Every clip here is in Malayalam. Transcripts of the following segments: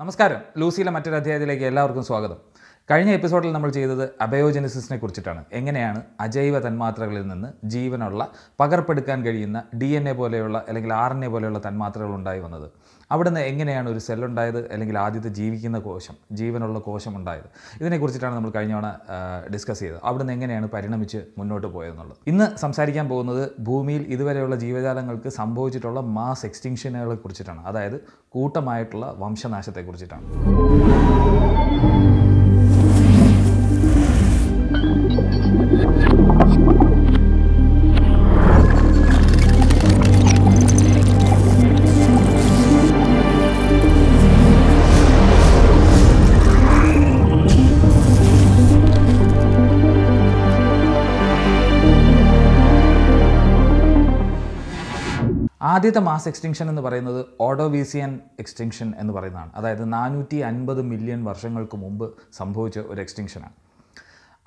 നമസ്കാരം ലൂസിയിലെ മറ്റൊരു അധ്യായത്തിലേക്ക് എല്ലാവർക്കും സ്വാഗതം കഴിഞ്ഞ എപ്പിസോഡിൽ നമ്മൾ ചെയ്തത് അബയോജനസിസിനെ കുറിച്ചിട്ടാണ് എങ്ങനെയാണ് അജൈവ തന്മാത്രകളിൽ നിന്ന് ജീവനുള്ള പകർപ്പെടുക്കാൻ കഴിയുന്ന ഡി എൻ എ പോലെയുള്ള അല്ലെങ്കിൽ ആർ എൻ എ പോലെയുള്ള തന്മാത്രകൾ ഉണ്ടായി വന്നത് അവിടുന്ന് എങ്ങനെയാണ് ഒരു സെല്ലുണ്ടായത് അല്ലെങ്കിൽ ആദ്യത്തെ ജീവിക്കുന്ന കോശം ജീവനുള്ള കോശം ഉണ്ടായത് ഇതിനെക്കുറിച്ചിട്ടാണ് നമ്മൾ കഴിഞ്ഞ തവണ ഡിസ്കസ് ചെയ്തത് അവിടുന്ന് എങ്ങനെയാണ് പരിണമിച്ച് മുന്നോട്ട് പോയതെന്നുള്ളത് ഇന്ന് സംസാരിക്കാൻ പോകുന്നത് ഭൂമിയിൽ ഇതുവരെയുള്ള ജീവജാലങ്ങൾക്ക് സംഭവിച്ചിട്ടുള്ള മാസ് എക്സ്റ്റിങ്ഷനുകളെ കുറിച്ചിട്ടാണ് അതായത് കൂട്ടമായിട്ടുള്ള വംശനാശത്തെക്കുറിച്ചിട്ടാണ് ആദ്യത്തെ മാസ് എക്സ്റ്റിങ്ഷൻ എന്ന് പറയുന്നത് ഓഡോവീസിയൻ എക്സ്റ്റിങ്ഷൻ എന്ന് പറയുന്നതാണ് അതായത് നാനൂറ്റി അൻപത് മില്യൺ വർഷങ്ങൾക്ക് മുമ്പ് സംഭവിച്ച ഒരു എക്സ്റ്റിങ്ഷനാണ്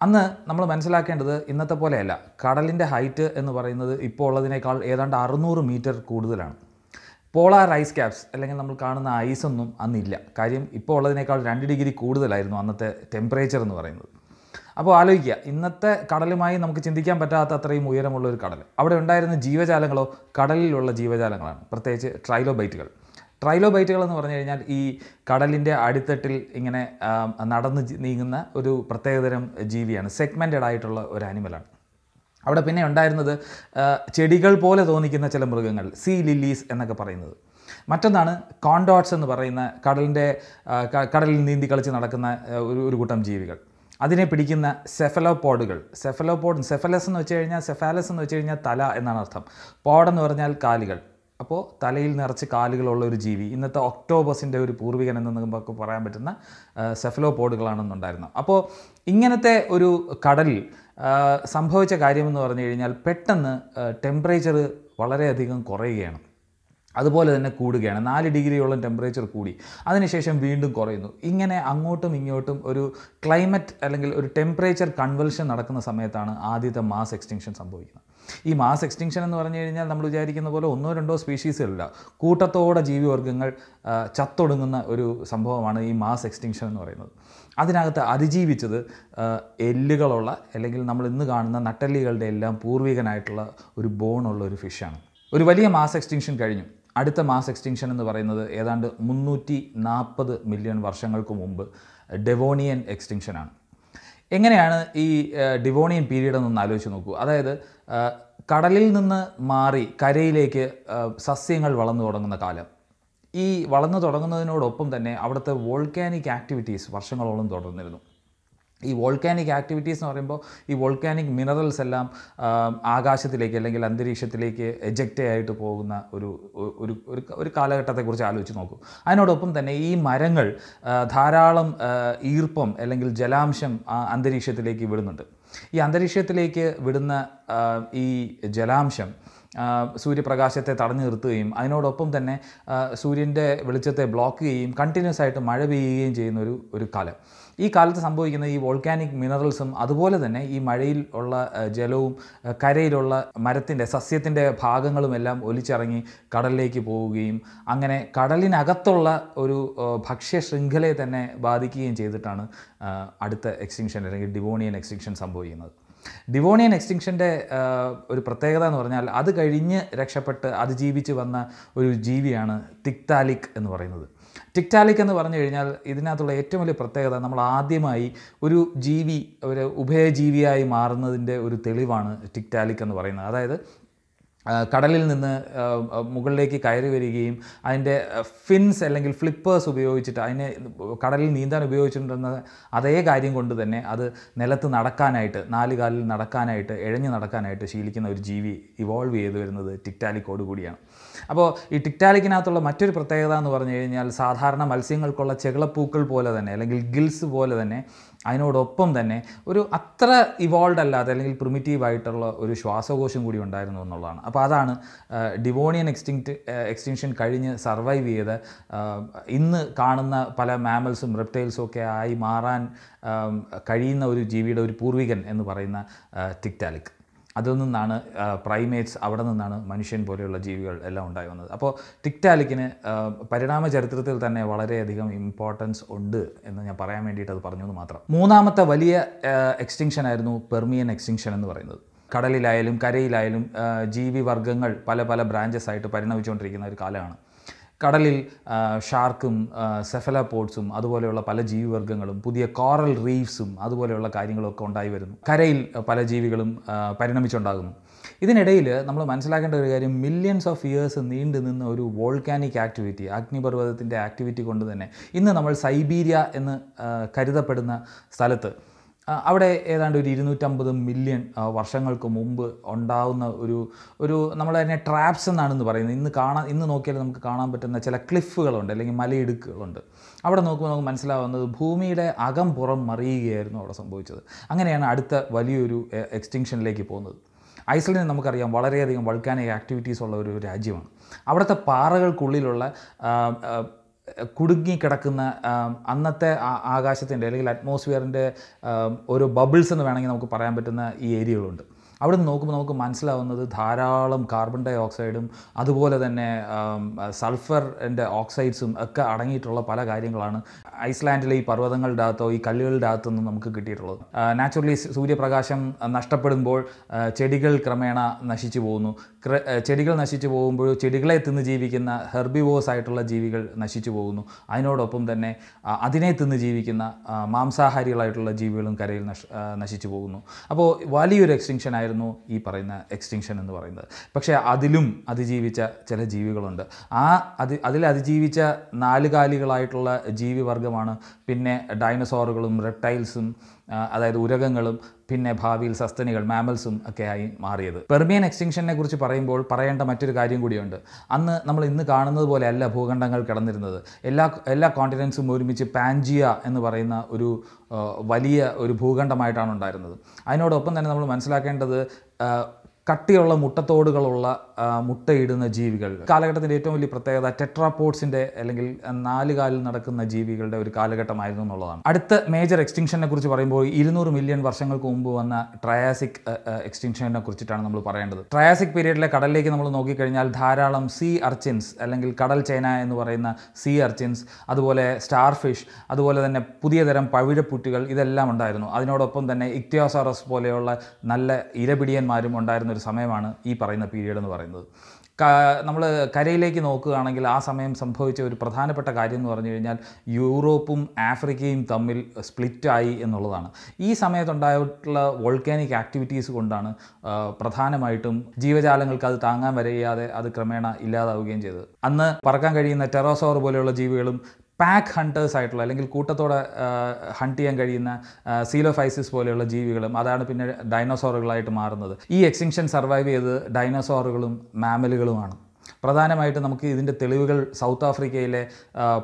അന്ന് നമ്മൾ മനസ്സിലാക്കേണ്ടത് ഇന്നത്തെ പോലെയല്ല കടലിൻ്റെ ഹൈറ്റ് എന്ന് പറയുന്നത് ഇപ്പോൾ ഉള്ളതിനേക്കാൾ ഏതാണ്ട് അറുന്നൂറ് മീറ്റർ കൂടുതലാണ് പോളാർ ഐസ് ക്യാപ്സ് അല്ലെങ്കിൽ നമ്മൾ കാണുന്ന ഐസൊന്നും അന്നില്ല കാര്യം ഇപ്പോൾ ഉള്ളതിനേക്കാൾ രണ്ട് ഡിഗ്രി കൂടുതലായിരുന്നു അന്നത്തെ ടെമ്പറേച്ചർ എന്ന് പറയുന്നത് അപ്പോൾ ആലോചിക്കുക ഇന്നത്തെ കടലുമായി നമുക്ക് ചിന്തിക്കാൻ പറ്റാത്ത അത്രയും ഉയരമുള്ള ഒരു കടൽ അവിടെ ഉണ്ടായിരുന്ന ജീവജാലങ്ങളോ കടലിലുള്ള ജീവജാലങ്ങളാണ് പ്രത്യേകിച്ച് ട്രൈലോബൈറ്റുകൾ ട്രൈലോബൈറ്റുകൾ എന്ന് പറഞ്ഞു കഴിഞ്ഞാൽ ഈ കടലിൻ്റെ അടിത്തട്ടിൽ ഇങ്ങനെ നടന്ന് നീങ്ങുന്ന ഒരു പ്രത്യേകതരം ജീവിയാണ് സെഗ്മെൻറ്റഡ് ആയിട്ടുള്ള ഒരു ആനിമലാണ് അവിടെ പിന്നെ ഉണ്ടായിരുന്നത് ചെടികൾ പോലെ തോന്നിക്കുന്ന ചില മൃഗങ്ങൾ സീ ലില്ലീസ് എന്നൊക്കെ പറയുന്നത് മറ്റൊന്നാണ് കോണ്ടോട്ട്സ് എന്ന് പറയുന്ന കടലിൻ്റെ കടലിൽ നീന്തി കളിച്ച് നടക്കുന്ന ഒരു ഒരു കൂട്ടം ജീവികൾ അതിനെ പിടിക്കുന്ന സെഫലോപോഡുകൾ സെഫലോപോഡ് സെഫലസ് എന്ന് വെച്ച് കഴിഞ്ഞാൽ സെഫാലസ് എന്ന് വെച്ച് കഴിഞ്ഞാൽ തല എന്നാണ് അർത്ഥം പോഡെന്ന് പറഞ്ഞാൽ കാലുകൾ അപ്പോൾ തലയിൽ നിറച്ച് കാലുകളുള്ള ഒരു ജീവി ഇന്നത്തെ ഒക്ടോബസിൻ്റെ ഒരു പൂർവികൻ എന്ന് നമുക്ക് പറയാൻ പറ്റുന്ന സെഫലോപോഡുകളാണെന്നുണ്ടായിരുന്നു അപ്പോൾ ഇങ്ങനത്തെ ഒരു കടലിൽ സംഭവിച്ച കാര്യമെന്ന് പറഞ്ഞു കഴിഞ്ഞാൽ പെട്ടെന്ന് ടെമ്പറേച്ചർ വളരെയധികം കുറയുകയാണ് അതുപോലെ തന്നെ കൂടുകയാണ് നാല് ഡിഗ്രിയോളം ടെമ്പറേച്ചർ കൂടി അതിനുശേഷം വീണ്ടും കുറയുന്നു ഇങ്ങനെ അങ്ങോട്ടും ഇങ്ങോട്ടും ഒരു ക്ലൈമറ്റ് അല്ലെങ്കിൽ ഒരു ടെമ്പറേച്ചർ കൺവെൽഷൻ നടക്കുന്ന സമയത്താണ് ആദ്യത്തെ മാസ് എക്സ്റ്റിങ്ഷൻ സംഭവിക്കുന്നത് ഈ മാസ് എക്സ്റ്റിങ്ഷൻ എന്ന് പറഞ്ഞു കഴിഞ്ഞാൽ നമ്മൾ വിചാരിക്കുന്ന പോലെ ഒന്നോ രണ്ടോ സ്പീഷീസുകളില്ല കൂട്ടത്തോടെ ജീവിവർഗ്ഗങ്ങൾ ചത്തൊടുങ്ങുന്ന ഒരു സംഭവമാണ് ഈ മാസ് എക്സ്റ്റിങ്ഷൻ എന്ന് പറയുന്നത് അതിനകത്ത് അതിജീവിച്ചത് എല്ലുകളുള്ള അല്ലെങ്കിൽ നമ്മൾ ഇന്ന് കാണുന്ന നട്ടല്ലികളുടെ എല്ലാം പൂർവികനായിട്ടുള്ള ഒരു ബോണുള്ള ഒരു ഫിഷാണ് ഒരു വലിയ മാസ് എക്സ്റ്റിങ്ഷൻ കഴിഞ്ഞു അടുത്ത മാസ് എക്സ്റ്റിങ്ഷൻ എന്ന് പറയുന്നത് ഏതാണ്ട് മുന്നൂറ്റി നാൽപ്പത് മില്യൺ വർഷങ്ങൾക്ക് മുമ്പ് ഡെവോണിയൻ എക്സ്റ്റിങ്ഷനാണ് എങ്ങനെയാണ് ഈ ഡിവോണിയൻ പീരീഡ് എന്നൊന്ന് ആലോചിച്ച് നോക്കൂ അതായത് കടലിൽ നിന്ന് മാറി കരയിലേക്ക് സസ്യങ്ങൾ വളർന്നു തുടങ്ങുന്ന കാലം ഈ വളർന്നു തുടങ്ങുന്നതിനോടൊപ്പം തന്നെ അവിടുത്തെ വോൾക്കാനിക് ആക്ടിവിറ്റീസ് വർഷങ്ങളോളം തുടർന്നിരുന്നു ഈ വോൾക്കാനിക് ആക്ടിവിറ്റീസ് എന്ന് പറയുമ്പോൾ ഈ വോൾക്കാനിക് മിനറൽസ് എല്ലാം ആകാശത്തിലേക്ക് അല്ലെങ്കിൽ അന്തരീക്ഷത്തിലേക്ക് എജക്റ്റ് ആയിട്ട് പോകുന്ന ഒരു ഒരു ഒരു കാലഘട്ടത്തെക്കുറിച്ച് ആലോചിച്ച് നോക്കും അതിനോടൊപ്പം തന്നെ ഈ മരങ്ങൾ ധാരാളം ഈർപ്പം അല്ലെങ്കിൽ ജലാംശം അന്തരീക്ഷത്തിലേക്ക് വിടുന്നുണ്ട് ഈ അന്തരീക്ഷത്തിലേക്ക് വിടുന്ന ഈ ജലാംശം സൂര്യപ്രകാശത്തെ തടഞ്ഞു നിർത്തുകയും അതിനോടൊപ്പം തന്നെ സൂര്യൻ്റെ വെളിച്ചത്തെ ബ്ലോക്ക് ചെയ്യുകയും കണ്ടിന്യൂസ് ആയിട്ട് മഴ പെയ്യുകയും ചെയ്യുന്ന ഒരു ഒരു കാലം ഈ കാലത്ത് സംഭവിക്കുന്ന ഈ വോൾക്കാനിക് മിനറൽസും അതുപോലെ തന്നെ ഈ മഴയിൽ ഉള്ള ജലവും കരയിലുള്ള മരത്തിൻ്റെ സസ്യത്തിൻ്റെ ഭാഗങ്ങളും എല്ലാം ഒലിച്ചിറങ്ങി കടലിലേക്ക് പോവുകയും അങ്ങനെ കടലിനകത്തുള്ള ഒരു ഭക്ഷ്യ ശൃംഖലയെ തന്നെ ബാധിക്കുകയും ചെയ്തിട്ടാണ് അടുത്ത എക്സ്റ്റിങ്ഷൻ അല്ലെങ്കിൽ ഡിവോണിയൻ എക്സ്റ്റിങ്ഷൻ സംഭവിക്കുന്നത് ഡിവോണിയൻ എക്സ്റ്റിങ്ഷൻ്റെ ഒരു പ്രത്യേകത എന്ന് പറഞ്ഞാൽ അത് കഴിഞ്ഞ് രക്ഷപ്പെട്ട് അതിജീവിച്ച് വന്ന ഒരു ജീവിയാണ് തിക്താലിക് എന്ന് പറയുന്നത് ടിക്ടാലിക് എന്ന് പറഞ്ഞു കഴിഞ്ഞാൽ ഇതിനകത്തുള്ള ഏറ്റവും വലിയ പ്രത്യേകത നമ്മൾ ആദ്യമായി ഒരു ജീവി ഒരു ഉഭയജീവിയായി മാറുന്നതിൻ്റെ ഒരു തെളിവാണ് ടിക്ടാലിക് എന്ന് പറയുന്നത് അതായത് കടലിൽ നിന്ന് മുകളിലേക്ക് കയറി വരികയും അതിൻ്റെ ഫിൻസ് അല്ലെങ്കിൽ ഫ്ലിപ്പേഴ്സ് ഉപയോഗിച്ചിട്ട് അതിനെ കടലിൽ നീന്താൻ ഉപയോഗിച്ചിട്ടുണ്ടെന്ന അതേ കാര്യം കൊണ്ട് തന്നെ അത് നിലത്ത് നടക്കാനായിട്ട് നാല് കാലിൽ നടക്കാനായിട്ട് എഴഞ്ഞു നടക്കാനായിട്ട് ശീലിക്കുന്ന ഒരു ജീവി ഇവോൾവ് ചെയ്തു വരുന്നത് ടിക്ടാലിക്കോട് കൂടിയാണ് അപ്പോൾ ഈ ടിക്റ്റാലിക്കിനകത്തുള്ള മറ്റൊരു പ്രത്യേകത എന്ന് പറഞ്ഞു കഴിഞ്ഞാൽ സാധാരണ മത്സ്യങ്ങൾക്കുള്ള ചെകിളപ്പൂക്കൾ പോലെ തന്നെ അല്ലെങ്കിൽ ഗിൽസ് പോലെ തന്നെ അതിനോടൊപ്പം തന്നെ ഒരു അത്ര ഇവോൾവ് അല്ലാത്ത അല്ലെങ്കിൽ പ്രിമിറ്റീവ് ആയിട്ടുള്ള ഒരു ശ്വാസകോശം കൂടി ഉണ്ടായിരുന്നു എന്നുള്ളതാണ് അപ്പോൾ അതാണ് ഡിവോണിയൻ എക്സ്റ്റിങ്റ്റ് എക്സ്റ്റിങ്ഷൻ കഴിഞ്ഞ് സർവൈവ് ചെയ്ത് ഇന്ന് കാണുന്ന പല മാമൽസും റെപ്റ്റൈൽസും ഒക്കെ ആയി മാറാൻ കഴിയുന്ന ഒരു ജീവിയുടെ ഒരു പൂർവികൻ എന്ന് പറയുന്ന ടിക്റ്റാലിക് അതിൽ നിന്നാണ് പ്രൈമേറ്റ്സ് അവിടെ നിന്നാണ് മനുഷ്യൻ പോലെയുള്ള ജീവികൾ എല്ലാം ഉണ്ടായി വന്നത് അപ്പോൾ ടിക്ടാലിക്കിന് പരിണാമ ചരിത്രത്തിൽ തന്നെ വളരെയധികം ഇമ്പോർട്ടൻസ് ഉണ്ട് എന്ന് ഞാൻ പറയാൻ വേണ്ടിയിട്ട് അത് പറഞ്ഞു എന്ന് മാത്രം മൂന്നാമത്തെ വലിയ എക്സ്റ്റിങ്ഷൻ ആയിരുന്നു പെർമിയൻ എക്സ്റ്റിങ്ഷൻ എന്ന് പറയുന്നത് കടലിലായാലും കരയിലായാലും വർഗ്ഗങ്ങൾ പല പല ബ്രാഞ്ചസ് ആയിട്ട് പരിണമിച്ചുകൊണ്ടിരിക്കുന്ന ഒരു കാലമാണ് കടലിൽ ഷാർക്കും സെഫലപോഡ്സും അതുപോലെയുള്ള പല ജീവിവർഗ്ഗങ്ങളും പുതിയ കോറൽ റീഫ്സും അതുപോലെയുള്ള കാര്യങ്ങളൊക്കെ ഉണ്ടായി വരുന്നു കരയിൽ പല ജീവികളും പരിണമിച്ചുണ്ടാകുന്നു ഇതിനിടയിൽ നമ്മൾ മനസ്സിലാക്കേണ്ട ഒരു കാര്യം മില്യൺസ് ഓഫ് ഇയേഴ്സ് നീണ്ടു നിന്ന ഒരു വോൾക്കാനിക് ആക്ടിവിറ്റി അഗ്നിപർവ്വതത്തിൻ്റെ ആക്ടിവിറ്റി കൊണ്ട് തന്നെ ഇന്ന് നമ്മൾ സൈബീരിയ എന്ന് കരുതപ്പെടുന്ന സ്ഥലത്ത് അവിടെ ഏതാണ്ട് ഒരു ഇരുന്നൂറ്റമ്പത് മില്യൺ വർഷങ്ങൾക്ക് മുമ്പ് ഉണ്ടാകുന്ന ഒരു ഒരു നമ്മൾ തന്നെ ട്രാപ്സ് എന്നാണെന്ന് പറയുന്നത് ഇന്ന് കാണാൻ ഇന്ന് നോക്കിയാൽ നമുക്ക് കാണാൻ പറ്റുന്ന ചില ക്ലിഫുകളുണ്ട് അല്ലെങ്കിൽ മലയിടുക്കുകളുണ്ട് അവിടെ നോക്കുമ്പോൾ നമുക്ക് മനസ്സിലാവുന്നത് ഭൂമിയുടെ അകം പുറം മറിയുകയായിരുന്നു അവിടെ സംഭവിച്ചത് അങ്ങനെയാണ് അടുത്ത വലിയൊരു എക്സ്റ്റിങ്ഷനിലേക്ക് പോകുന്നത് ഐസ്ലൻഡ് നമുക്കറിയാം വളരെയധികം വൾക്കാനിക് ആക്ടിവിറ്റീസ് ഉള്ള ഒരു രാജ്യമാണ് അവിടുത്തെ പാറകൾക്കുള്ളിലുള്ള കുടുങ്ങിക്കിടക്കുന്ന അന്നത്തെ ആകാശത്തിൻ്റെ അല്ലെങ്കിൽ അറ്റ്മോസ്ഫിയറിൻ്റെ ഒരു ബബിൾസ് എന്ന് വേണമെങ്കിൽ നമുക്ക് പറയാൻ പറ്റുന്ന ഈ ഏരിയകളുണ്ട് അവിടെ നിന്ന് നോക്കുമ്പോൾ നമുക്ക് മനസ്സിലാവുന്നത് ധാരാളം കാർബൺ ഡൈ ഓക്സൈഡും അതുപോലെ തന്നെ സൾഫറിൻ്റെ ഓക്സൈഡ്സും ഒക്കെ അടങ്ങിയിട്ടുള്ള പല കാര്യങ്ങളാണ് ഐസ്ലാൻഡിലെ ഈ പർവ്വതങ്ങളുടെ അകത്തോ ഈ കല്ലുകളുടെ അകത്തു നമുക്ക് കിട്ടിയിട്ടുള്ളത് നാച്ചുറലി സൂര്യപ്രകാശം നഷ്ടപ്പെടുമ്പോൾ ചെടികൾ ക്രമേണ നശിച്ചു പോകുന്നു ചെടികൾ നശിച്ചു പോകുമ്പോൾ ചെടികളെ തിന്ന് ജീവിക്കുന്ന ഹെർബിവോസ് ആയിട്ടുള്ള ജീവികൾ നശിച്ചു പോകുന്നു അതിനോടൊപ്പം തന്നെ അതിനെ തിന്ന് ജീവിക്കുന്ന മാംസാഹാരികളായിട്ടുള്ള ജീവികളും കരയിൽ നശ നശിച്ചു പോകുന്നു അപ്പോൾ വലിയൊരു എക്സ്റ്റിങ്ഷൻ ആയിരുന്നു ഈ പറയുന്ന എക്സ്റ്റിങ്ഷൻ എന്ന് പറയുന്നത് പക്ഷേ അതിലും അതിജീവിച്ച ചില ജീവികളുണ്ട് ആ അതി അതിൽ അതിജീവിച്ച നാലുകാലികളായിട്ടുള്ള ജീവിവർഗമാണ് പിന്നെ ഡൈനസോറുകളും റെപ്റ്റൈൽസും അതായത് ഉരകങ്ങളും പിന്നെ ഭാവിയിൽ സസ്തനികൾ മാമൽസും ഒക്കെ ആയി മാറിയത് പെർമിയൻ എക്സ്റ്റിങ്ഷനെ കുറിച്ച് പറയുമ്പോൾ പറയേണ്ട മറ്റൊരു കാര്യം കൂടിയുണ്ട് അന്ന് നമ്മൾ ഇന്ന് കാണുന്നത് അല്ല ഭൂഖണ്ഡങ്ങൾ കിടന്നിരുന്നത് എല്ലാ എല്ലാ കോണ്ടിനൻസും ഒരുമിച്ച് പാൻജിയ എന്ന് പറയുന്ന ഒരു വലിയ ഒരു ഭൂഖണ്ഡമായിട്ടാണ് ഉണ്ടായിരുന്നത് അതിനോടൊപ്പം തന്നെ നമ്മൾ മനസ്സിലാക്കേണ്ടത് കട്ടിയുള്ള മുട്ടത്തോടുകളുള്ള മുട്ടയിടുന്ന ജീവികൾ കാലഘട്ടത്തിൻ്റെ ഏറ്റവും വലിയ പ്രത്യേകത ടെട്രാപോഡ്സിൻ്റെ അല്ലെങ്കിൽ നാല് കാലിൽ നടക്കുന്ന ജീവികളുടെ ഒരു കാലഘട്ടമായിരുന്നു എന്നുള്ളതാണ് അടുത്ത മേജർ എക്സ്റ്റിങ്ഷനെ കുറിച്ച് പറയുമ്പോൾ ഇരുന്നൂറ് മില്യൺ വർഷങ്ങൾക്ക് മുമ്പ് വന്ന ട്രയാസിക് എക്സ്റ്റിങ്ഷനെ കുറിച്ചിട്ടാണ് നമ്മൾ പറയേണ്ടത് ട്രയാസിക് പീരീഡിലെ കടലിലേക്ക് നമ്മൾ നോക്കിക്കഴിഞ്ഞാൽ ധാരാളം സീ അർച്ചിൻസ് അല്ലെങ്കിൽ കടൽ ചേന എന്ന് പറയുന്ന സീ അർച്ചിൻസ് അതുപോലെ സ്റ്റാർ ഫിഷ് അതുപോലെ തന്നെ പുതിയ തരം പവിഴപ്പുറ്റുകൾ ഇതെല്ലാം ഉണ്ടായിരുന്നു അതിനോടൊപ്പം തന്നെ ഇക്തിയോസാറസ് പോലെയുള്ള നല്ല ഇരപിടിയന്മാരും ഉണ്ടായിരുന്നു ഒരു സമയമാണ് ഈ പറയുന്ന പീരീഡ് എന്ന് പറയുന്നത് നമ്മൾ കരയിലേക്ക് നോക്കുകയാണെങ്കിൽ ആ സമയം സംഭവിച്ച ഒരു പ്രധാനപ്പെട്ട കാര്യം എന്ന് പറഞ്ഞു കഴിഞ്ഞാൽ യൂറോപ്പും ആഫ്രിക്കയും തമ്മിൽ സ്പ്ലിറ്റായി എന്നുള്ളതാണ് ഈ സമയത്തുണ്ടായിട്ടുള്ള വോൾക്കാനിക് ആക്ടിവിറ്റീസ് കൊണ്ടാണ് പ്രധാനമായിട്ടും ജീവജാലങ്ങൾക്ക് അത് താങ്ങാൻ വരയ്യാതെ അത് ക്രമേണ ഇല്ലാതാവുകയും ചെയ്തത് അന്ന് പറക്കാൻ കഴിയുന്ന ടെറോസോർ പോലെയുള്ള ജീവികളും പാക്ക് ഹണ്ടേഴ്സ് ആയിട്ടുള്ള അല്ലെങ്കിൽ കൂട്ടത്തോടെ ഹണ്ട് ചെയ്യാൻ കഴിയുന്ന സീലോഫൈസിസ് പോലെയുള്ള ജീവികളും അതാണ് പിന്നെ ഡൈനോസോറുകളായിട്ട് മാറുന്നത് ഈ എക്സിങ്ഷൻ സർവൈവ് ചെയ്ത് ഡൈനോസോറുകളും മാമലുകളുമാണ് പ്രധാനമായിട്ട് നമുക്ക് ഇതിൻ്റെ തെളിവുകൾ സൗത്ത് ആഫ്രിക്കയിലെ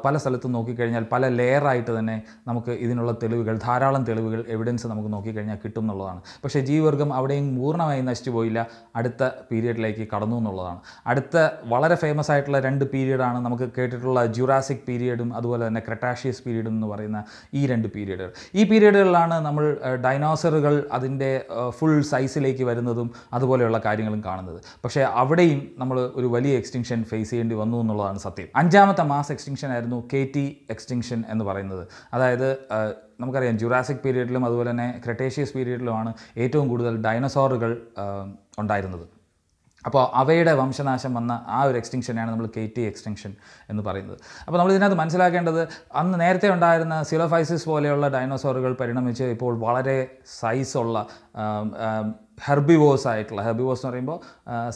പല സ്ഥലത്തും നോക്കിക്കഴിഞ്ഞാൽ പല ലെയറായിട്ട് തന്നെ നമുക്ക് ഇതിനുള്ള തെളിവുകൾ ധാരാളം തെളിവുകൾ എവിഡൻസ് നമുക്ക് നോക്കിക്കഴിഞ്ഞാൽ കിട്ടും എന്നുള്ളതാണ് പക്ഷേ ജീവവർഗം അവിടെയും പൂർണ്ണമായി നശിച്ചു പോയില്ല അടുത്ത പീരീഡിലേക്ക് കടന്നു എന്നുള്ളതാണ് അടുത്ത വളരെ ഫേമസ് ആയിട്ടുള്ള രണ്ട് പീരീഡാണ് നമുക്ക് കേട്ടിട്ടുള്ള ജുറാസിക് പീരീഡും അതുപോലെ തന്നെ ക്രട്ടാഷ്യസ് പീരീഡും എന്ന് പറയുന്ന ഈ രണ്ട് പീരീഡുകൾ ഈ പീരീഡുകളിലാണ് നമ്മൾ ഡൈനോസറുകൾ അതിൻ്റെ ഫുൾ സൈസിലേക്ക് വരുന്നതും അതുപോലെയുള്ള കാര്യങ്ങളും കാണുന്നത് പക്ഷേ അവിടെയും നമ്മൾ ഒരു വലിയ വലിയ എക്സ്റ്റിങ്ഷൻ ഫേസ് ചെയ്യേണ്ടി വന്നു എന്നുള്ളതാണ് സത്യം അഞ്ചാമത്തെ മാസ് എക്സ്റ്റിങ്ഷൻ ആയിരുന്നു കെ ടി എക്സ്റ്റിങ്ഷൻ എന്ന് പറയുന്നത് അതായത് നമുക്കറിയാം ജുറാസിക് പീരീഡിലും അതുപോലെ തന്നെ ക്രെറ്റേഷ്യസ് പീരീഡിലുമാണ് ഏറ്റവും കൂടുതൽ ഡൈനസോറുകൾ ഉണ്ടായിരുന്നത് അപ്പോൾ അവയുടെ വംശനാശം വന്ന ആ ഒരു എക്സ്റ്റിങ്ഷനെയാണ് നമ്മൾ കെ ടി എക്സ്റ്റിങ്ഷൻ എന്ന് പറയുന്നത് അപ്പോൾ നമ്മൾ ഇതിനകത്ത് മനസ്സിലാക്കേണ്ടത് അന്ന് നേരത്തെ ഉണ്ടായിരുന്ന സിലോഫൈസിസ് പോലെയുള്ള ഡൈനോസോറുകൾ പരിണമിച്ച് ഇപ്പോൾ വളരെ സൈസുള്ള ഹെർബിവോസ് ആയിട്ടുള്ള ഹെർബിവോസ് എന്ന് പറയുമ്പോൾ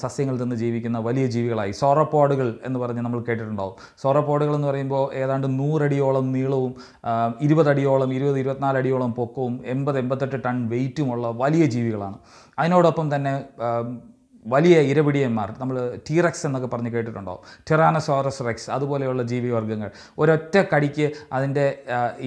സസ്യങ്ങളിൽ നിന്ന് ജീവിക്കുന്ന വലിയ ജീവികളായി സോറപ്പോഡുകൾ എന്ന് പറഞ്ഞ് നമ്മൾ കേട്ടിട്ടുണ്ടാവും സോറപ്പോഡുകൾ എന്ന് പറയുമ്പോൾ ഏതാണ്ട് നൂറടിയോളം നീളവും ഇരുപതടിയോളം ഇരുപത് ഇരുപത്തിനാലടിയോളം പൊക്കവും എൺപത് എൺപത്തെട്ട് ടൺ വെയിറ്റുമുള്ള വലിയ ജീവികളാണ് അതിനോടൊപ്പം തന്നെ വലിയ ഇരവിടിയന്മാർ നമ്മൾ ടീറക്സ് എന്നൊക്കെ പറഞ്ഞ് കേട്ടിട്ടുണ്ടോ ടിറാനസോറസ് റെക്സ് അതുപോലെയുള്ള ജീവിവർഗ്ഗങ്ങൾ ഒരൊറ്റ കടിക്ക് അതിൻ്റെ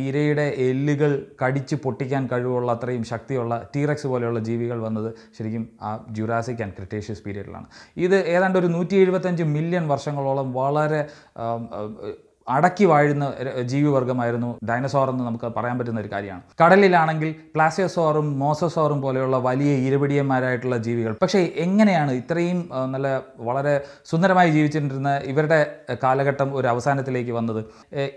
ഇരയുടെ എല്ലുകൾ കടിച്ച് പൊട്ടിക്കാൻ കഴിവുള്ള അത്രയും ശക്തിയുള്ള ടീറക്സ് പോലെയുള്ള ജീവികൾ വന്നത് ശരിക്കും ആ ജുറാസിക് ആൻഡ് ക്രിട്ടേഷ്യസ് പീരീഡിലാണ് ഇത് ഏതാണ്ട് ഒരു നൂറ്റി മില്യൺ വർഷങ്ങളോളം വളരെ അടക്കി വാഴുന്ന ജീവിവർഗമായിരുന്നു ഡൈനസോർ എന്ന് നമുക്ക് പറയാൻ പറ്റുന്ന ഒരു കാര്യമാണ് കടലിലാണെങ്കിൽ പ്ലാസിയോസോറും മോസസോറും പോലെയുള്ള വലിയ ഇരപിടിയന്മാരായിട്ടുള്ള ജീവികൾ പക്ഷേ എങ്ങനെയാണ് ഇത്രയും നല്ല വളരെ സുന്ദരമായി ജീവിച്ചിട്ടിരുന്ന ഇവരുടെ കാലഘട്ടം ഒരു അവസാനത്തിലേക്ക് വന്നത്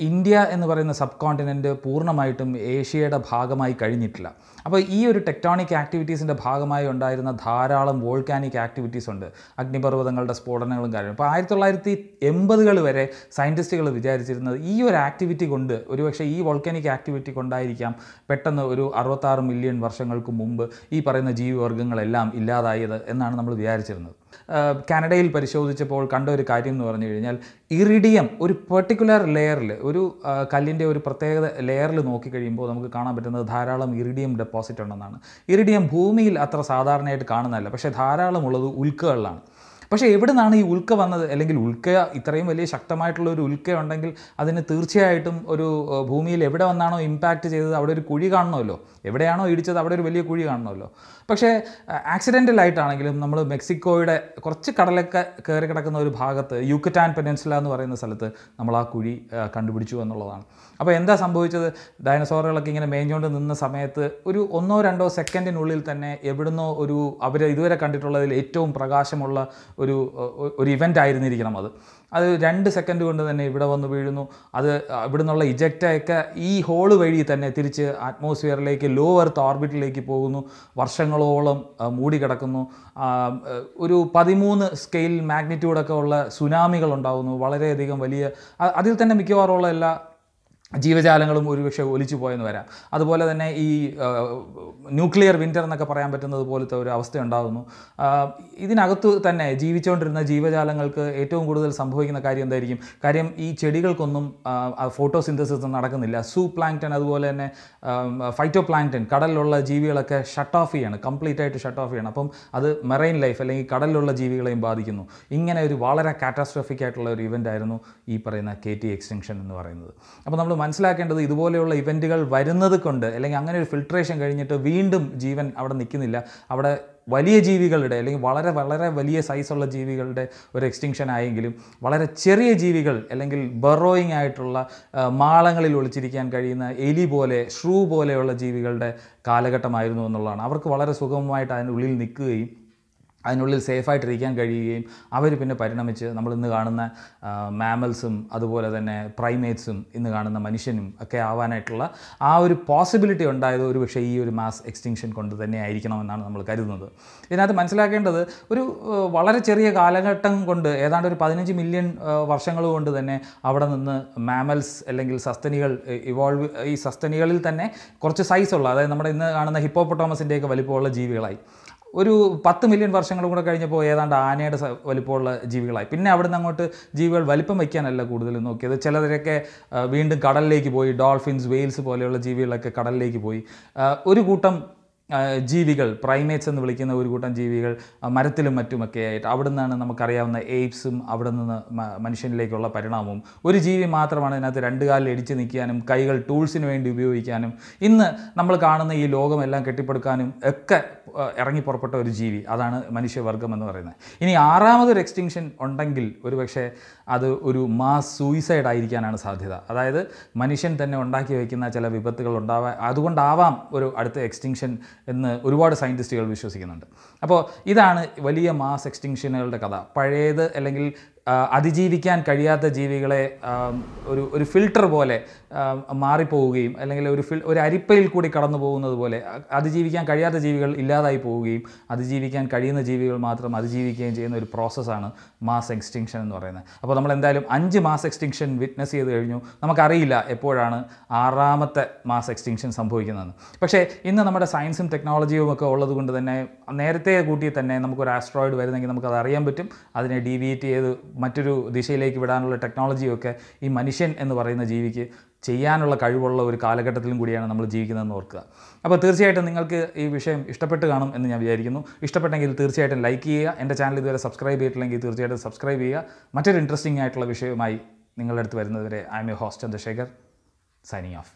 ഇന്ത്യ എന്ന് പറയുന്ന സബ് കോണ്ടിനെൻറ്റ് പൂർണ്ണമായിട്ടും ഏഷ്യയുടെ ഭാഗമായി കഴിഞ്ഞിട്ടില്ല അപ്പോൾ ഈ ഒരു ടെക്ടോണിക് ആക്ടിവിറ്റീസിൻ്റെ ഭാഗമായി ഉണ്ടായിരുന്ന ധാരാളം വോൾക്കാനിക് ആക്ടിവിറ്റീസ് ഉണ്ട് അഗ്നിപർവ്വതങ്ങളുടെ സ്ഫോടനങ്ങളും കാര്യങ്ങളും അപ്പോൾ ആയിരത്തി തൊള്ളായിരത്തി എൺപതുകൾ വരെ സയൻറ്റിസ്റ്റുകൾ വിചാരിച്ചു വിചാരിച്ചിരുന്നത് ഈ ഒരു ആക്ടിവിറ്റി കൊണ്ട് ഒരുപക്ഷെ ഈ വോൾക്കാനിക് ആക്ടിവിറ്റി കൊണ്ടായിരിക്കാം പെട്ടെന്ന് ഒരു അറുപത്താറ് മില്യൺ വർഷങ്ങൾക്ക് മുമ്പ് ഈ പറയുന്ന ജീവിവർഗ്ഗങ്ങളെല്ലാം ഇല്ലാതായത് എന്നാണ് നമ്മൾ വിചാരിച്ചിരുന്നത് കാനഡയിൽ പരിശോധിച്ചപ്പോൾ കണ്ട ഒരു കാര്യം എന്ന് പറഞ്ഞു കഴിഞ്ഞാൽ ഇറിഡിയം ഒരു പെർട്ടിക്കുലർ ലെയറിൽ ഒരു കല്ലിൻ്റെ ഒരു പ്രത്യേകത ലെയറിൽ നോക്കിക്കഴിയുമ്പോൾ നമുക്ക് കാണാൻ പറ്റുന്നത് ധാരാളം ഇറിഡിയം ഡെപ്പോസിറ്റ് ഉണ്ടെന്നാണ് ഇറിഡിയം ഭൂമിയിൽ അത്ര സാധാരണയായിട്ട് കാണുന്നതല്ല പക്ഷേ ധാരാളമുള്ളത് ഉൽക്കകളിലാണ് പക്ഷേ എവിടെ നിന്നാണ് ഈ ഉൽക്ക വന്നത് അല്ലെങ്കിൽ ഉൽക്ക ഇത്രയും വലിയ ശക്തമായിട്ടുള്ള ഒരു ഉൽക്ക ഉണ്ടെങ്കിൽ അതിന് തീർച്ചയായിട്ടും ഒരു ഭൂമിയിൽ എവിടെ വന്നാണോ ഇമ്പാക്റ്റ് ചെയ്തത് അവിടെ ഒരു കുഴി കാണണമല്ലോ എവിടെയാണോ ഇടിച്ചത് അവിടെ ഒരു വലിയ കുഴി കാണണമല്ലോ പക്ഷേ ആക്സിഡൻ്റലായിട്ടാണെങ്കിലും നമ്മൾ മെക്സിക്കോയുടെ കുറച്ച് കടലൊക്കെ കയറി കിടക്കുന്ന ഒരു ഭാഗത്ത് യുക്കറ്റാൻ പെനൻസില എന്ന് പറയുന്ന സ്ഥലത്ത് നമ്മൾ ആ കുഴി കണ്ടുപിടിച്ചു എന്നുള്ളതാണ് അപ്പോൾ എന്താ സംഭവിച്ചത് ഡയനസോറുകളൊക്കെ ഇങ്ങനെ മേഞ്ഞുകൊണ്ട് നിന്ന സമയത്ത് ഒരു ഒന്നോ രണ്ടോ സെക്കൻഡിനുള്ളിൽ തന്നെ എവിടുന്നോ ഒരു അവർ ഇതുവരെ കണ്ടിട്ടുള്ളതിൽ ഏറ്റവും പ്രകാശമുള്ള ഒരു ഒരു ഇവൻ്റ് ആയിരുന്നിരിക്കണം അത് അത് രണ്ട് സെക്കൻഡ് കൊണ്ട് തന്നെ ഇവിടെ വന്ന് വീഴുന്നു അത് ഇവിടെ നിന്നുള്ള ഇജക്റ്റൊക്കെ ഈ ഹോള് വഴി തന്നെ തിരിച്ച് അറ്റ്മോസ്ഫിയറിലേക്ക് ലോ എർത്ത് ഓർബിറ്റിലേക്ക് പോകുന്നു വർഷങ്ങളോളം മൂടിക്കിടക്കുന്നു ഒരു പതിമൂന്ന് സ്കെയിൽ മാഗ്നിറ്റ്യൂഡൊക്കെ ഉള്ള സുനാമികൾ ഉണ്ടാകുന്നു വളരെയധികം വലിയ അതിൽ തന്നെ മിക്കവാറുള്ള എല്ലാ ജീവജാലങ്ങളും ഒരുപക്ഷെ ഒലിച്ചു പോയെന്ന് വരാം അതുപോലെ തന്നെ ഈ ന്യൂക്ലിയർ വിൻ്റർ എന്നൊക്കെ പറയാൻ പറ്റുന്നത് പോലത്തെ ഒരു അവസ്ഥ ഉണ്ടാകുന്നു ഇതിനകത്ത് തന്നെ ജീവിച്ചുകൊണ്ടിരുന്ന ജീവജാലങ്ങൾക്ക് ഏറ്റവും കൂടുതൽ സംഭവിക്കുന്ന കാര്യം എന്തായിരിക്കും കാര്യം ഈ ചെടികൾക്കൊന്നും ഫോട്ടോസിന്തസിസ് നടക്കുന്നില്ല സൂ പ്ലാങ്ക്ടൺ അതുപോലെ തന്നെ ഫൈറ്റോ പ്ലാങ്ക്ടൺ കടലിലുള്ള ജീവികളൊക്കെ ഷട്ട് ഓഫ് ചെയ്യാണ് കംപ്ലീറ്റ് ആയിട്ട് ഷട്ട് ഓഫ് ചെയ്യണം അപ്പം അത് മെറൈൻ ലൈഫ് അല്ലെങ്കിൽ കടലിലുള്ള ജീവികളെയും ബാധിക്കുന്നു ഇങ്ങനെ ഒരു വളരെ കാറ്റാസ്ട്രോഫിക് ആയിട്ടുള്ള ഒരു ഇവൻ്റ് ആയിരുന്നു ഈ പറയുന്ന കെ ടി എക്സ്റ്റെൻഷൻ എന്ന് പറയുന്നത് അപ്പോൾ നമ്മൾ മനസ്സിലാക്കേണ്ടത് ഇതുപോലെയുള്ള ഇവൻറ്റുകൾ വരുന്നത് കൊണ്ട് അല്ലെങ്കിൽ അങ്ങനെ ഒരു ഫിൽട്രേഷൻ കഴിഞ്ഞിട്ട് വീണ്ടും ജീവൻ അവിടെ നിൽക്കുന്നില്ല അവിടെ വലിയ ജീവികളുടെ അല്ലെങ്കിൽ വളരെ വളരെ വലിയ സൈസുള്ള ജീവികളുടെ ഒരു എക്സ്റ്റിങ്ഷൻ ആയെങ്കിലും വളരെ ചെറിയ ജീവികൾ അല്ലെങ്കിൽ ബറോയിങ് ആയിട്ടുള്ള മാളങ്ങളിൽ ഒളിച്ചിരിക്കാൻ കഴിയുന്ന എലി പോലെ ഷ്രൂ പോലെയുള്ള ജീവികളുടെ കാലഘട്ടമായിരുന്നു എന്നുള്ളതാണ് അവർക്ക് വളരെ സുഗമമായിട്ട് അതിനുള്ളിൽ നിൽക്കുകയും അതിനുള്ളിൽ സേഫായിട്ടിരിക്കാൻ കഴിയുകയും അവർ പിന്നെ പരിണമിച്ച് നമ്മൾ ഇന്ന് കാണുന്ന മാമൽസും അതുപോലെ തന്നെ പ്രൈമേറ്റ്സും ഇന്ന് കാണുന്ന മനുഷ്യനും ഒക്കെ ആവാനായിട്ടുള്ള ആ ഒരു പോസിബിലിറ്റി ഉണ്ടായത് ഒരു പക്ഷേ ഈ ഒരു മാസ് എക്സ്റ്റിങ്ഷൻ കൊണ്ട് തന്നെ ആയിരിക്കണമെന്നാണ് നമ്മൾ കരുതുന്നത് ഇതിനകത്ത് മനസ്സിലാക്കേണ്ടത് ഒരു വളരെ ചെറിയ കാലഘട്ടം കൊണ്ട് ഏതാണ്ട് ഒരു പതിനഞ്ച് മില്യൺ വർഷങ്ങൾ കൊണ്ട് തന്നെ അവിടെ നിന്ന് മാമൽസ് അല്ലെങ്കിൽ സസ്തനികൾ ഇവോൾവ് ഈ സസ്തനികളിൽ തന്നെ കുറച്ച് സൈസുള്ള അതായത് നമ്മുടെ ഇന്ന് കാണുന്ന ഹിപ്പോപ്പൊട്ടോമസിൻ്റെയൊക്കെ വലിപ്പമുള്ള ജീവികളായി ഒരു പത്ത് മില്യൺ വർഷങ്ങൾ കൂടെ കഴിഞ്ഞപ്പോൾ ഏതാണ്ട് ആനയുടെ വലിപ്പമുള്ള ജീവികളായി പിന്നെ അവിടുന്ന് അങ്ങോട്ട് ജീവികൾ വലിപ്പം വയ്ക്കാനല്ല കൂടുതൽ നോക്കിയത് ചിലരൊക്കെ വീണ്ടും കടലിലേക്ക് പോയി ഡോൾഫിൻസ് വെയിൽസ് പോലെയുള്ള ജീവികളൊക്കെ കടലിലേക്ക് പോയി ഒരു കൂട്ടം ജീവികൾ പ്രൈമേറ്റ്സ് എന്ന് വിളിക്കുന്ന ഒരു കൂട്ടം ജീവികൾ മരത്തിലും മറ്റുമൊക്കെ ആയിട്ട് അവിടെ നിന്നാണ് നമുക്കറിയാവുന്ന എയ്പ്സും അവിടെ നിന്ന് മനുഷ്യനിലേക്കുള്ള പരിണാമവും ഒരു ജീവി മാത്രമാണ് ഇതിനകത്ത് രണ്ട് കാലിൽ ഇടിച്ച് നിൽക്കാനും കൈകൾ ടൂൾസിന് വേണ്ടി ഉപയോഗിക്കാനും ഇന്ന് നമ്മൾ കാണുന്ന ഈ ലോകമെല്ലാം കെട്ടിപ്പടുക്കാനും ഒക്കെ ഇറങ്ങി പുറപ്പെട്ട ഒരു ജീവി അതാണ് മനുഷ്യവർഗം എന്ന് പറയുന്നത് ഇനി ആറാമതൊരു എക്സ്റ്റിങ്ഷൻ ഉണ്ടെങ്കിൽ ഒരുപക്ഷെ അത് ഒരു മാസ് സൂയിസൈഡ് ആയിരിക്കാനാണ് സാധ്യത അതായത് മനുഷ്യൻ തന്നെ ഉണ്ടാക്കി വയ്ക്കുന്ന ചില വിപത്തുകൾ ഉണ്ടാവാൻ അതുകൊണ്ടാവാം ഒരു അടുത്ത എക്സ്റ്റിങ്ഷൻ എന്ന് ഒരുപാട് സയൻറ്റിസ്റ്റുകൾ വിശ്വസിക്കുന്നുണ്ട് അപ്പോൾ ഇതാണ് വലിയ മാസ് എക്സ്റ്റിങ്ഷനുകളുടെ കഥ പഴയത് അല്ലെങ്കിൽ അതിജീവിക്കാൻ കഴിയാത്ത ജീവികളെ ഒരു ഒരു ഫിൽട്ടർ പോലെ മാറിപ്പോവുകയും അല്ലെങ്കിൽ ഒരു ഫിൽ ഒരു അരിപ്പയിൽ കൂടി കടന്നു പോകുന്നത് പോലെ അതിജീവിക്കാൻ കഴിയാത്ത ജീവികൾ ഇല്ലാതായി പോവുകയും അതിജീവിക്കാൻ കഴിയുന്ന ജീവികൾ മാത്രം അതിജീവിക്കുകയും ചെയ്യുന്ന ഒരു പ്രോസസ്സാണ് മാസ് എക്സ്റ്റിങ്ഷൻ എന്ന് പറയുന്നത് അപ്പോൾ നമ്മൾ എന്തായാലും അഞ്ച് മാസ് എക്സ്റ്റിങ്ഷൻ വിറ്റ്നസ് ചെയ്ത് കഴിഞ്ഞു നമുക്കറിയില്ല എപ്പോഴാണ് ആറാമത്തെ മാസ് എക്സ്റ്റിങ്ഷൻ സംഭവിക്കുന്നതെന്ന് പക്ഷേ ഇന്ന് നമ്മുടെ സയൻസും ടെക്നോളജിയും ഒക്കെ ഉള്ളത് കൊണ്ട് തന്നെ നേരത്തെ കൂട്ടി തന്നെ നമുക്കൊരു ആസ്ട്രോയിഡ് വരുന്നെങ്കിൽ നമുക്കത് അറിയാൻ പറ്റും അതിനെ ഡീവിയേറ്റ് ചെയ്ത് മറ്റൊരു ദിശയിലേക്ക് വിടാനുള്ള ടെക്നോളജിയൊക്കെ ഈ മനുഷ്യൻ എന്ന് പറയുന്ന ജീവിക്ക് ചെയ്യാനുള്ള കഴിവുള്ള ഒരു കാലഘട്ടത്തിലും കൂടിയാണ് നമ്മൾ ജീവിക്കുന്നതെന്ന് ഓർക്കുക അപ്പോൾ തീർച്ചയായിട്ടും നിങ്ങൾക്ക് ഈ വിഷയം ഇഷ്ടപ്പെട്ട് കാണും എന്ന് ഞാൻ വിചാരിക്കുന്നു ഇഷ്ടപ്പെട്ടെങ്കിൽ തീർച്ചയായിട്ടും ലൈക്ക് ചെയ്യുക എൻ്റെ ചാനൽ ഇതുവരെ സബ്സ്ക്രൈബ് ചെയ്തിട്ടില്ലെങ്കിൽ തീർച്ചയായിട്ടും സബ്സ്ക്രൈബ് ചെയ്യുക മറ്റൊരു ഇൻട്രസ്റ്റിംഗ് ആയിട്ടുള്ള വിഷയവുമായി നിങ്ങളുടെ അടുത്ത് വരുന്നതുവരെ I am a host Chandrashekhar signing of